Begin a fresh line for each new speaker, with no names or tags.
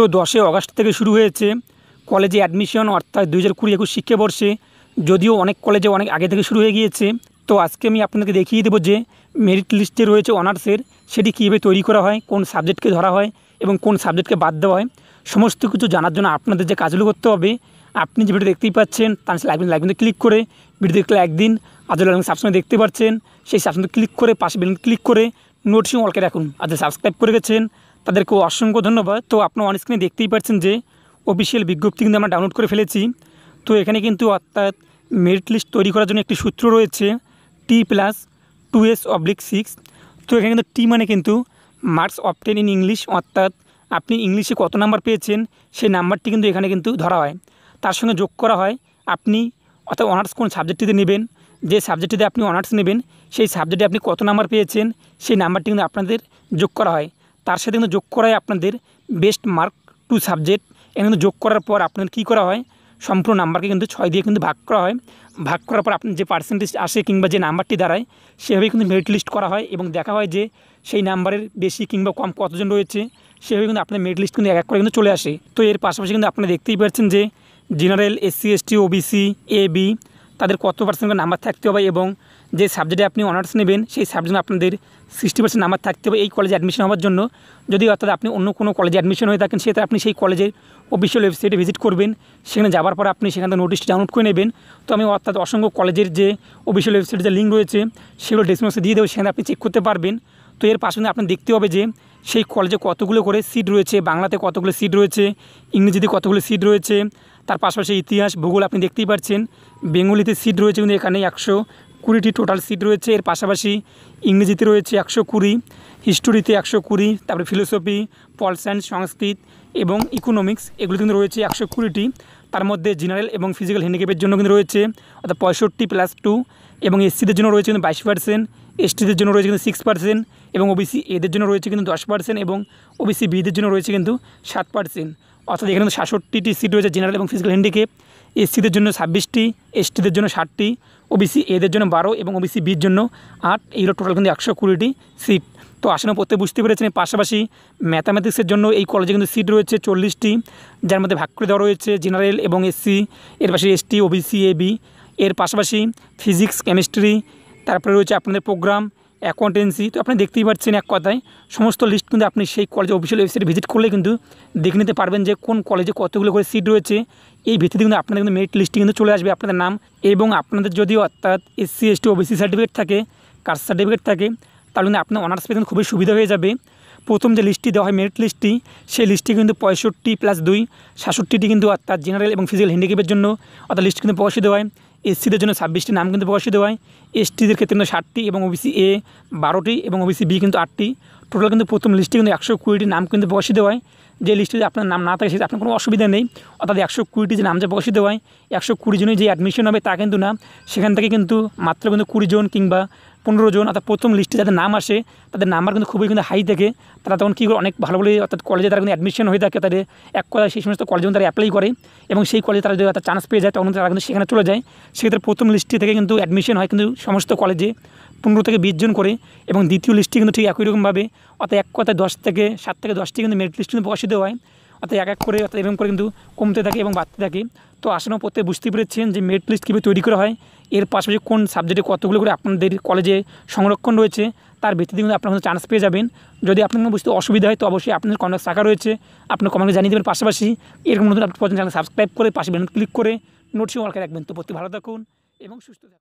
তো দশই অগাস্ট থেকে শুরু হয়েছে কলেজে অ্যাডমিশন অর্থাৎ দু হাজার কুড়ি একুশ শিক্ষাবর্ষে যদিও অনেক কলেজে অনেক আগে থেকে শুরু হয়ে গিয়েছে তো আজকে আমি আপনাদেরকে দেখিয়ে দেবো যে মেরিট লিস্টে রয়েছে অনার্সের সেটি কীভাবে তৈরি করা হয় কোন সাবজেক্টকে ধরা হয় এবং কোন সাবজেক্টকে বাদ দেওয়া হয় সমস্ত কিছু জানার জন্য আপনাদের যে কাজগুলো করতে হবে আপনি যে ভিডিও দেখতেই পাচ্ছেন তার লাইক লাইকবিন্দু ক্লিক করে ভিডিও দেখলে একদিন আজল এবং সাবস্ক্রাইব দেখতে পাচ্ছেন সেই সাবস্ক্রাইব ক্লিক করে পাশে বেলুন ক্লিক করে নোটিং অলকে রাখুন আজ সাবস্ক্রাইব করে গেছেন তাদেরকে অসংখ্য ধন্যবাদ তো আপনার অনেক স্ক্রিনে দেখতেই পাচ্ছেন যে অফিসিয়াল বিজ্ঞপ্তি কিন্তু আমরা ডাউনলোড করে ফেলেছি তো এখানে কিন্তু অর্থাৎ মেরিট লিস্ট তৈরি করার জন্য একটি সূত্র রয়েছে T plus two S oblique six তো এখানে কিন্তু টি মানে কিন্তু মার্কস অপটেন ইন ইংলিশ অর্থাৎ আপনি ইংলিশে কত নাম্বার পেয়েছেন সেই নাম্বারটি কিন্তু এখানে কিন্তু ধরা হয় তার সঙ্গে যোগ করা হয় আপনি অর্থাৎ অনার্স কোন সাবজেক্টটিতে নেবেন যে সাবজেক্টটিতে আপনি অনার্স নেবেন সেই সাবজেক্টে আপনি কত নাম্বার পেয়েছেন সেই নাম্বারটি কিন্তু আপনাদের যোগ করা হয় তার সাথে কিন্তু যোগ করায় আপনাদের বেস্ট মার্ক টু সাবজেক্ট এখানে কিন্তু যোগ করার পর আপনার কি করা হয় সম্পূর্ণ নাম্বারকে কিন্তু ছয় দিয়ে কিন্তু ভাগ করা হয় ভাগ করার পর আপনার যে পার্সেন্টেজ আসে কিংবা যে নাম্বারটি দাঁড়ায় সেভাবেই কিন্তু মেরিট লিস্ট করা হয় এবং দেখা হয় যে সেই নাম্বারের বেশি কিংবা কম কতজন রয়েছে সেভাবে কিন্তু আপনার মেরিট লিস্ট কিন্তু এক এক করে কিন্তু চলে আসে তো এর পাশাপাশি কিন্তু আপনারা দেখতেই পাচ্ছেন যে general SC ST OBC A B তাদের কত পার্সেন্ট নাম্বার থাকতে হবে এবং যে সাবজেক্টে আপনি অনার্স নেবেন সেই সাবজেক্টে আপনাদের সিক্সটি পার্সেন্ট নাম্বার থাকতে হবে এই কলেজে অ্যাডমিশন হওয়ার জন্য যদি অর্থাৎ আপনি অন্য কোনো কলেজে অ্যাডমিশন হয়ে থাকেন সেটা আপনি সেই কলেজের অফিসিয়াল ওয়েবসাইটে ভিজিট করবেন সেখানে যাওয়ার পর আপনি সেখানে নোটিশ ডাউনলোড করে নেবেন তো আমি অর্থাৎ অসংখ্য কলেজের যে অফিসিয়াল ওয়েবসাইটে যে লিঙ্ক রয়েছে সেগুলো ডেসক্রিপশনে দিয়ে দেবো সেখানে আপনি চেক করতে পারবেন তো এর পাশে আপনি দেখতে হবে যে সেই কলেজে কতগুলো করে সিট রয়েছে বাংলাতে কতগুলো সিট রয়েছে ইংরেজিতে কতগুলো সিট রয়েছে তার পাশাপাশি ইতিহাস ভূগোল আপনি দেখতেই পাচ্ছেন বেঙ্গলিতে সিট রয়েছে কিন্তু এখানে একশো কুড়িটি টোটাল সিট রয়েছে এর পাশাপাশি ইংরেজিতে রয়েছে একশো কুড়ি হিস্টোরিতে একশো কুড়ি তারপরে ফিলোসফি পল সায়েন্স সংস্কৃত এবং ইকোনমিক্স এগুলো কিন্তু রয়েছে একশো কুড়িটি তার মধ্যে জেনারেল এবং ফিজিক্যাল হ্যান্ডিক্যাপের জন্য কিন্তু রয়েছে অর্থাৎ পঁয়ষট্টি প্লাস টু এবং এসসিদের জন্য রয়েছে কিন্তু বাইশ পার্সেন্ট এসটিদের জন্য রয়েছে কিন্তু সিক্স পার্সেন্ট এবং ওবিসি এদের জন্য রয়েছে কিন্তু দশ পার্সেন্ট এবং ওবিসি বিদের জন্য রয়েছে কিন্তু সাত পার্সেন্ট অর্থাৎ এখানে সাতষট্টিটি সিট রয়েছে জেনারেল এবং ফিজিক্যাল হ্যান্ডিক্যাপ এসসিদের জন্য ছাব্বিশটি এসটিদের জন্য ষাটটি ওবিসি এদের জন্য বারো এবং ওবিসি বির জন্য আট এইগুলো টোটাল কিন্তু একশো কুড়িটি সিট তো আসলে পড়তে বুঝতে পেরেছেন পাশাপাশি ম্যাথামেটিক্সের জন্য এই কলেজে কিন্তু সিট রয়েছে চল্লিশটি যার মধ্যে ভাগ করে দেওয়া রয়েছে জেনারেল এবং এসসি এর পাশে এসটি ওবিসি এবি এর পাশাপাশি ফিজিক্স কেমিস্ট্রি তারপরে রয়েছে আপনাদের প্রোগ্রাম অ্যাকাউন্টেন্সি তো আপনি দেখতেই পাচ্ছেন এক কথায় সমস্ত লিস্ট কিন্তু আপনি সেই কলেজের অফিসিয়াল ওয়েবসাইট ভিজিট করলে কিন্তু দেখে নিতে পারবেন যে কোন কলেজে কতগুলো করে সিট রয়েছে এই ভিত্তিতে কিন্তু আপনাদের কিন্তু মেরিট লিস্টে কিন্তু চলে আসবে আপনাদের নাম এবং আপনাদের যদি অর্থাৎ এসসি এসটি ওবিসি সার্টিফিকেট থাকে কাস্ট সার্টিফিকেট থাকে তাহলে কিন্তু আপনার অনার্স পেতে খুবই সুবিধা হয়ে যাবে প্রথম যে লিস্টটি দেওয়া হয় মেরিট লিস্টটি সেই লিস্টটি কিন্তু পঁয়ষট্টি প্লাস দুই সাতষট্টিটি কিন্তু অর্থাৎ জেনারেল এবং ফিজিক্যাল হ্যান্ডিক্যাপের জন্য অর্থাৎ লিস্ট কিন্তু প্রকাশিত হয় এসসিদের জন্য ছাব্বিশটি নাম কিন্তু প্রকাশিত হয় এসটিদের ক্ষেত্রে কিন্তু ষাটটি এবং ওবিসি এ বারোটি এবং ওবিসি বি কিন্তু আটটি টোটাল কিন্তু প্রথম লিস্টে কিন্তু একশো কুড়িটি নাম কিন্তু প্রকাশিত হয় যে লিস্টে যদি আপনার নাম না থাকে সেটা আপনার কোনো অসুবিধা নেই অর্থাৎ একশো কুড়িটি যে নাম যে প্রকাশিত হয় একশো কুড়ি জনের যে অ্যাডমিশন হবে তা কিন্তু না সেখান থেকে কিন্তু মাত্র কিন্তু কুড়ি জন কিংবা পনেরো জন অর্থাৎ প্রথম লিস্টে যাদের নাম আসে তাদের নাম্বার কিন্তু খুবই কিন্তু হাই থাকে তারা তখন কী করে অনেক ভালো ভালো অর্থাৎ কলেজে তারা কিন্তু অ্যাডমিশন হয়ে থাকে তাদের এক কলেজ সেই সমস্ত কলেজে তারা অ্যাপ্লাই করে এবং সেই কলেজে তারা যদি চান্স পেয়ে যায় তখন তারা কিন্তু সেখানে চলে যায় সেক্ষেত্রে প্রথম লিস্টে থেকে কিন্তু অ্যাডমিশন হয় কিন্তু সমস্ত কলেজে পনেরো থেকে বিশ জন করে এবং দ্বিতীয় লিস্টে কিন্তু ঠিক একই রকমভাবে অর্থাৎ এক কথায় দশ থেকে সাত থেকে দশটি কিন্তু মেরিট লিস্ট কিন্তু প্রকাশিত হয় অর্থাৎ আচ্ছা, এক এক করে অর্থাৎ আচ্ছা, এরকম করে কিন্তু কমতে থাকে এবং বাড়তে থাকে তো আসানো প্রত্যেক বুঝতে পেরেছেন যে মেরিট লিস্ট কীভাবে তৈরি করা হয় এর পাশাপাশি কোন সাবজেক্টে কতগুলো করে আপনাদের কলেজে সংরক্ষণ রয়েছে তার ভিত্তিতে কিন্তু আপনারা চান্স পেয়ে যাবেন যদি আপনার কোনো বুঝতে অসুবিধা হয় তো অবশ্যই আপনাদের কমেন্ট শাখা রয়েছে আপনার কমেন্টে জানিয়ে দেবেন পাশাপাশি এরকম নতুন আপনার সাবস্ক্রাইব করে পাশে বেলন ক্লিক করে নোটসি ওয়ার্কে রাখবেন তো প্রতি ভালো থাকুন এবং সুস্থ থাকুন